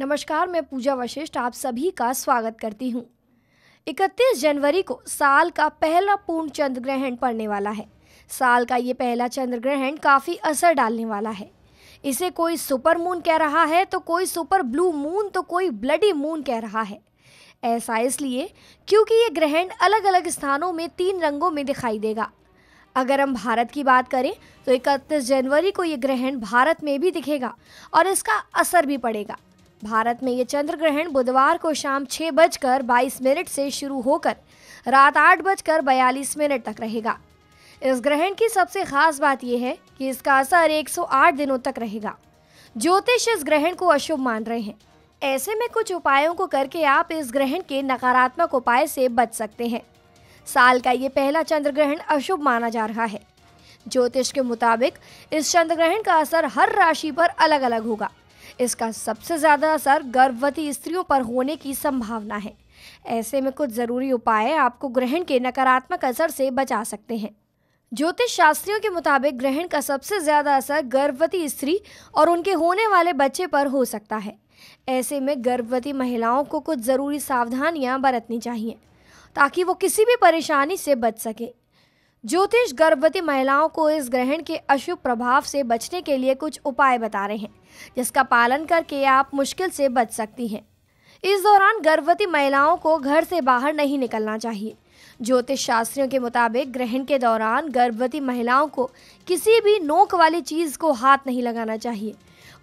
नमस्कार मैं पूजा वशिष्ठ आप सभी का स्वागत करती हूँ 31 जनवरी को साल का पहला पूर्ण चंद्र ग्रहण पड़ने वाला है साल का ये पहला चंद्र ग्रहण काफ़ी असर डालने वाला है इसे कोई सुपर मून कह रहा है तो कोई सुपर ब्लू मून तो कोई ब्लडी मून कह रहा है ऐसा इसलिए क्योंकि ये ग्रहण अलग अलग स्थानों में तीन रंगों में दिखाई देगा अगर हम भारत की बात करें तो 31 जनवरी को ये ग्रहण भारत में भी दिखेगा और इसका असर भी पड़ेगा भारत में ये चंद्र ग्रहण बुधवार को शाम छह बजकर बाईस मिनट से शुरू होकर रात आठ बजकर बयालीस मिनट तक रहेगा इस ग्रहण की सबसे खास बात यह है कि इसका असर 108 दिनों तक रहेगा ज्योतिष इस ग्रहण को अशुभ मान रहे हैं ऐसे में कुछ उपायों को करके आप इस ग्रहण के नकारात्मक उपाय से बच सकते हैं साल का ये पहला चंद्र ग्रहण अशुभ माना जा रहा है ज्योतिष के मुताबिक इस चंद्र ग्रहण का असर हर राशि पर अलग अलग होगा इसका सबसे ज़्यादा असर गर्भवती स्त्रियों पर होने की संभावना है ऐसे में कुछ ज़रूरी उपाय आपको ग्रहण के नकारात्मक असर से बचा सकते हैं ज्योतिष शास्त्रियों के मुताबिक ग्रहण का सबसे ज़्यादा असर गर्भवती स्त्री और उनके होने वाले बच्चे पर हो सकता है ऐसे में गर्भवती महिलाओं को कुछ ज़रूरी सावधानियां बरतनी चाहिए ताकि वो किसी भी परेशानी से बच सकें ज्योतिष गर्भवती महिलाओं को इस ग्रहण के अशुभ प्रभाव से बचने के लिए कुछ उपाय बता रहे हैं जिसका पालन करके आप मुश्किल से बच सकती हैं इस दौरान गर्भवती महिलाओं को घर से बाहर नहीं निकलना चाहिए ज्योतिष शास्त्रियों के मुताबिक ग्रहण के दौरान गर्भवती महिलाओं को किसी भी नोक वाली चीज़ को हाथ नहीं लगाना चाहिए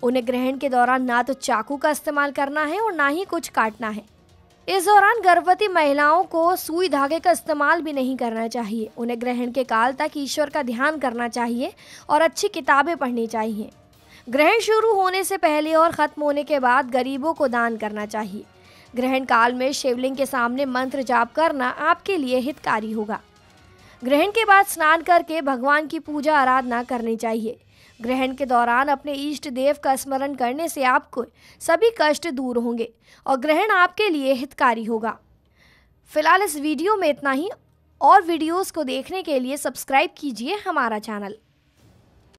उन्हें ग्रहण के दौरान ना तो चाकू का इस्तेमाल करना है और ना ही कुछ काटना है इस दौरान गर्भवती महिलाओं को सुई धागे का इस्तेमाल भी नहीं करना चाहिए उन्हें ग्रहण के काल तक ईश्वर का ध्यान करना चाहिए और अच्छी किताबें पढ़नी चाहिए ग्रहण शुरू होने से पहले और ख़त्म होने के बाद गरीबों को दान करना चाहिए ग्रहण काल में शिवलिंग के सामने मंत्र जाप करना आपके लिए हितकारी होगा ग्रहण के बाद स्नान करके भगवान की पूजा आराधना करनी चाहिए ग्रहण के दौरान अपने इष्ट देव का स्मरण करने से आपको सभी कष्ट दूर होंगे और ग्रहण आपके लिए हितकारी होगा फिलहाल इस वीडियो में इतना ही और वीडियोस को देखने के लिए सब्सक्राइब कीजिए हमारा चैनल